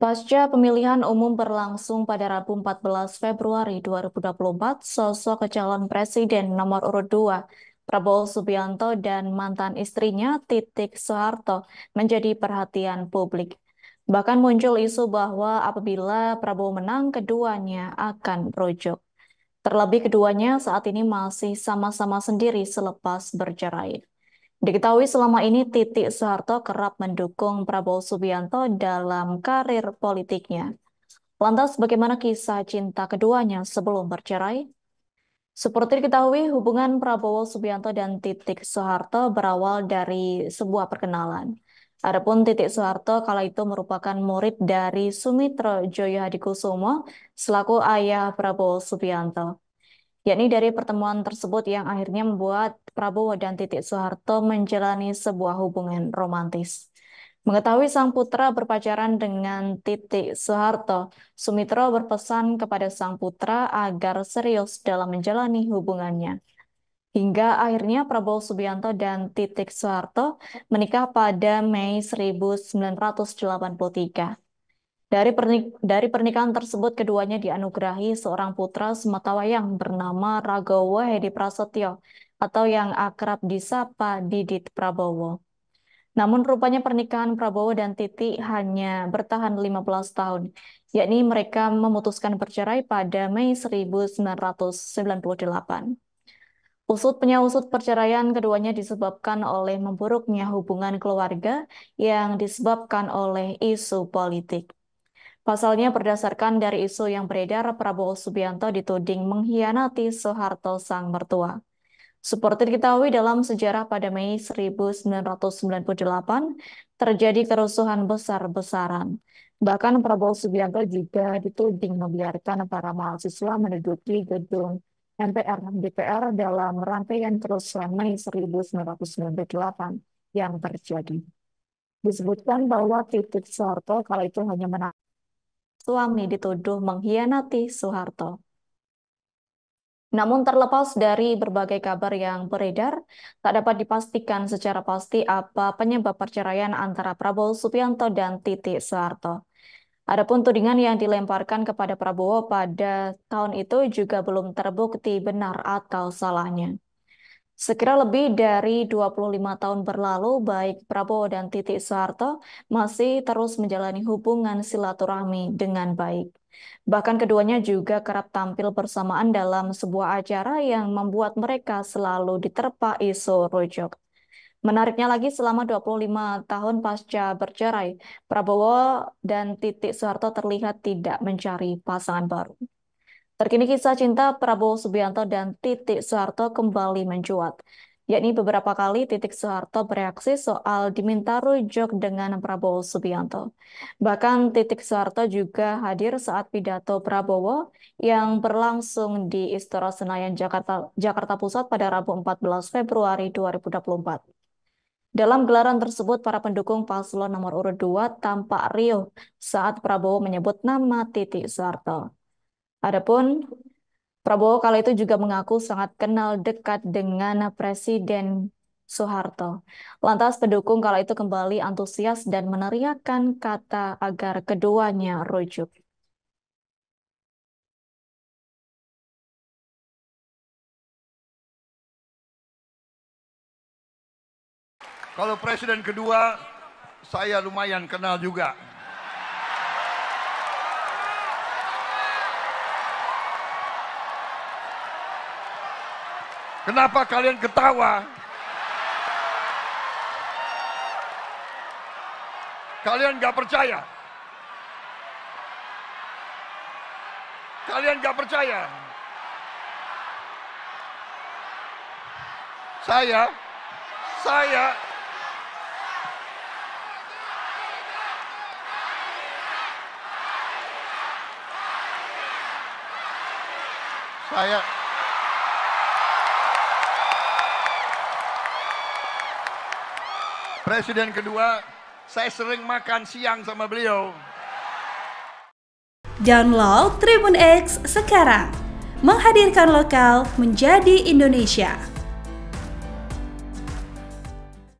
Pasca pemilihan umum berlangsung pada Rabu 14 Februari 2024, sosok calon presiden nomor urut 2 Prabowo Subianto dan mantan istrinya Titik Soeharto menjadi perhatian publik. Bahkan muncul isu bahwa apabila Prabowo menang, keduanya akan berujuk. Terlebih keduanya saat ini masih sama-sama sendiri selepas bercerai. Diketahui selama ini Titik Soeharto kerap mendukung Prabowo Subianto dalam karir politiknya. Lantas bagaimana kisah cinta keduanya sebelum bercerai? Seperti diketahui, hubungan Prabowo Subianto dan Titik Soeharto berawal dari sebuah perkenalan. Adapun Titik Soeharto kala itu merupakan murid dari Sumitro Joyo Hadikusumo selaku ayah Prabowo Subianto yakni dari pertemuan tersebut yang akhirnya membuat Prabowo dan Titik Soeharto menjalani sebuah hubungan romantis. Mengetahui sang putra berpacaran dengan Titik Soeharto, Sumitro berpesan kepada sang putra agar serius dalam menjalani hubungannya. Hingga akhirnya Prabowo Subianto dan Titik Soeharto menikah pada Mei 1983. Dari, pernik dari pernikahan tersebut, keduanya dianugerahi seorang putra sematawayang bernama Ragawa Hedi Prasetyo atau yang akrab disapa Didit Prabowo. Namun rupanya pernikahan Prabowo dan Titi hanya bertahan 15 tahun, yakni mereka memutuskan bercerai pada Mei 1998. Usut punya usut perceraian keduanya disebabkan oleh memburuknya hubungan keluarga yang disebabkan oleh isu politik. Pasalnya berdasarkan dari isu yang beredar, Prabowo Subianto dituding mengkhianati Soeharto sang mertua. Seperti diketahui dalam sejarah pada Mei 1998, terjadi kerusuhan besar-besaran. Bahkan Prabowo Subianto juga dituding membiarkan para mahasiswa menduduki gedung MPR DPR dalam rangkaian kerusuhan Mei 1998 yang terjadi. Disebutkan bahwa titik Soeharto kala itu hanya menang suami dituduh mengkhianati Soeharto. Namun terlepas dari berbagai kabar yang beredar, tak dapat dipastikan secara pasti apa penyebab perceraian antara Prabowo Subianto dan Titi Soeharto. Adapun tudingan yang dilemparkan kepada Prabowo pada tahun itu juga belum terbukti benar atau salahnya. Sekira lebih dari 25 tahun berlalu, baik Prabowo dan Titik Soeharto masih terus menjalani hubungan silaturahmi dengan baik. Bahkan keduanya juga kerap tampil bersamaan dalam sebuah acara yang membuat mereka selalu diterpa isu rojok. Menariknya lagi, selama 25 tahun pasca bercerai, Prabowo dan Titik Soeharto terlihat tidak mencari pasangan baru. Terkini kisah cinta Prabowo Subianto dan Titik Soeharto kembali mencuat. Yakni beberapa kali Titik Soeharto bereaksi soal diminta rujuk dengan Prabowo Subianto. Bahkan Titik Soeharto juga hadir saat pidato Prabowo yang berlangsung di Istora Senayan Jakarta, Jakarta Pusat pada Rabu 14 Februari 2024. Dalam gelaran tersebut, para pendukung paslon nomor urut 2 tampak riuh saat Prabowo menyebut nama Titik Soeharto. Adapun Prabowo kala itu juga mengaku sangat kenal dekat dengan Presiden Soeharto. Lantas pendukung kala itu kembali antusias dan meneriakkan kata agar keduanya rujuk. Kalau presiden kedua, saya lumayan kenal juga. Kenapa kalian ketawa? Kalian gak percaya? Kalian gak percaya? Saya, saya, saya, Presiden kedua, saya sering makan siang sama beliau. Download Tribun X sekarang. Menghadirkan lokal menjadi Indonesia.